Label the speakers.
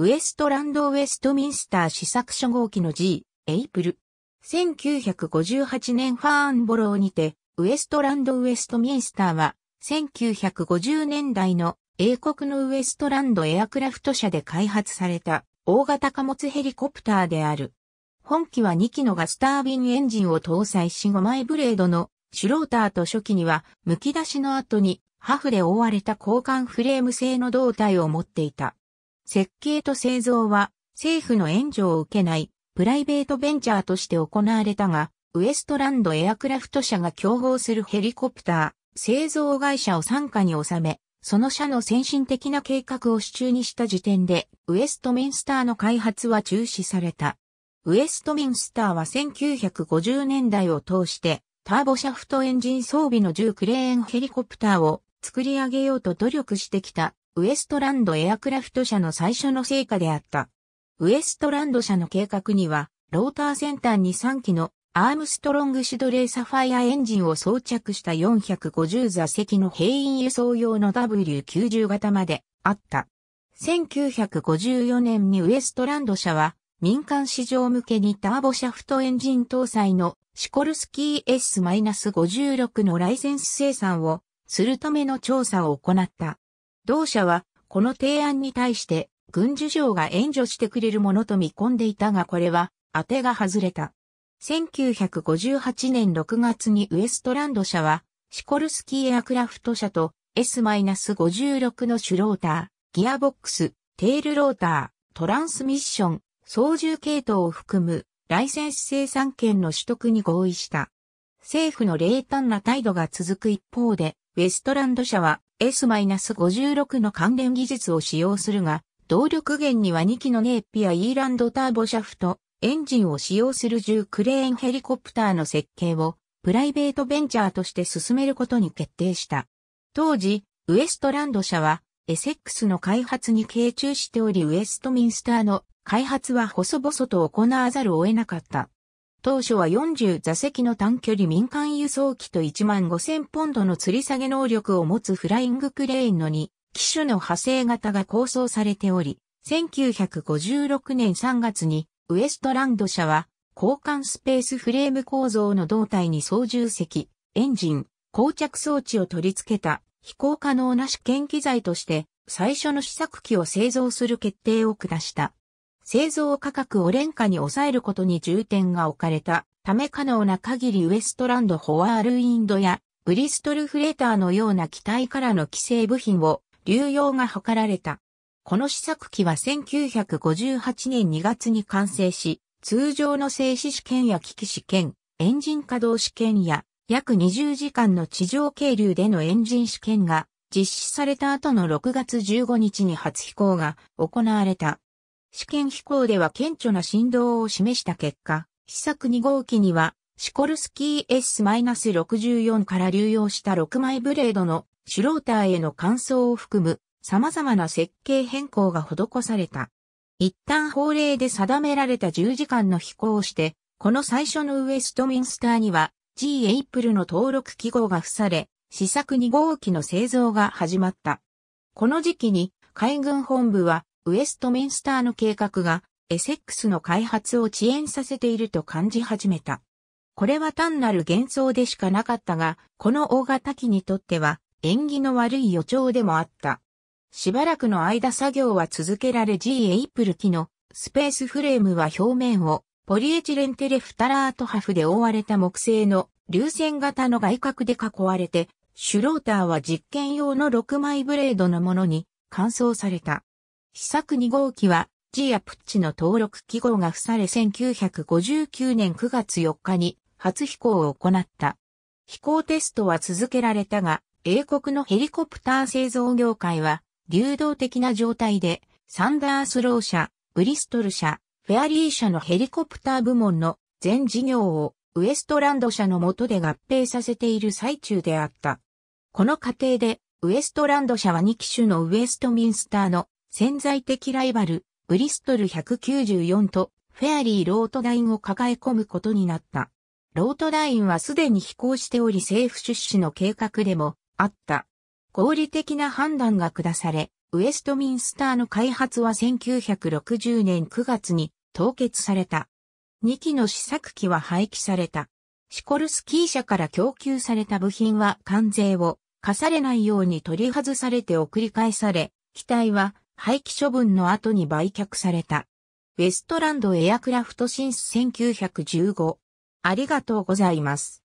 Speaker 1: ウエストランド・ウエストミンスター試作初号機の G、エイプル。1958年ファーンボローにて、ウエストランド・ウエストミンスターは、1950年代の英国のウエストランドエアクラフト社で開発された大型貨物ヘリコプターである。本機は2機のガスタービンエンジンを搭載し5枚ブレードのシュローターと初期には剥き出しの後にハフで覆われた交換フレーム製の胴体を持っていた。設計と製造は政府の援助を受けないプライベートベンチャーとして行われたが、ウエストランドエアクラフト社が競合するヘリコプター、製造会社を傘下に収め、その社の先進的な計画を手中にした時点で、ウエストミンスターの開発は中止された。ウエストミンスターは1950年代を通して、ターボシャフトエンジン装備の10クレーンヘリコプターを作り上げようと努力してきたウエストランドエアクラフト社の最初の成果であった。ウエストランド社の計画には、ローター先端に3機のアームストロングシドレーサファイアエンジンを装着した450座席の兵員輸送用の W90 型まであった。1954年にウエストランド社は民間市場向けにターボシャフトエンジン搭載のシコルスキー S-56 のライセンス生産をするための調査を行った。同社は、この提案に対して、軍需省が援助してくれるものと見込んでいたがこれは、当てが外れた。1958年6月にウエストランド社は、シコルスキーエアクラフト社と S-56 のシュローター、ギアボックス、テールローター、トランスミッション、操縦系統を含むライセンス生産権の取得に合意した。政府の冷淡な態度が続く一方で、ウエストランド社は S-56 の関連技術を使用するが、動力源には2機のネーピア・イーランドターボシャフト、エンジンを使用する重クレーンヘリコプターの設計をプライベートベンチャーとして進めることに決定した。当時、ウエストランド社はエセックスの開発に傾注しておりウエストミンスターの開発は細々と行わざるを得なかった。当初は40座席の短距離民間輸送機と1万5000ポンドの吊り下げ能力を持つフライングクレーンの2機種の派生型が構想されており、1956年3月にウエストランド社は交換スペースフレーム構造の胴体に操縦席、エンジン、膠着装置を取り付けた飛行可能な試験機材として最初の試作機を製造する決定を下した。製造価格を廉価に抑えることに重点が置かれたため可能な限りウエストランドホワールインドやブリストルフレーターのような機体からの規制部品を流用が図られた。この試作機は1958年2月に完成し、通常の静止試験や機器試験、エンジン稼働試験や約20時間の地上経流でのエンジン試験が実施された後の6月15日に初飛行が行われた。試験飛行では顕著な振動を示した結果、試作2号機には、シコルスキー S-64 から流用した6枚ブレードのシュローターへの換装を含む様々な設計変更が施された。一旦法令で定められた10時間の飛行をして、この最初のウエストミンスターには G エイプルの登録記号が付され、試作2号機の製造が始まった。この時期に海軍本部はウェストミンスターの計画がエセックスの開発を遅延させていると感じ始めた。これは単なる幻想でしかなかったが、この大型機にとっては縁起の悪い予兆でもあった。しばらくの間作業は続けられ G エイプル機のスペースフレームは表面をポリエチレンテレフタラートハフで覆われた木製の流線型の外角で囲われて、シュローターは実験用の6枚ブレードのものに乾燥された。作2号機は、G やプッチの登録記号が付され1959年9月4日に初飛行を行った。飛行テストは続けられたが、英国のヘリコプター製造業界は流動的な状態で、サンダースロー社、ブリストル社、フェアリー社のヘリコプター部門の全事業をウエストランド社の下で合併させている最中であった。この過程で、ウエストランド社は2機種のウエストミンスターの潜在的ライバル、ブリストル194とフェアリーロートラインを抱え込むことになった。ロートラインはすでに飛行しており政府出資の計画でもあった。合理的な判断が下され、ウェストミンスターの開発は1960年9月に凍結された。2機の試作機は廃棄された。シコルスキー社から供給された部品は関税を課されないように取り外されて送り返され、機体は廃棄処分の後に売却された。ウェストランドエアクラフトシンス1915。ありがとうございます。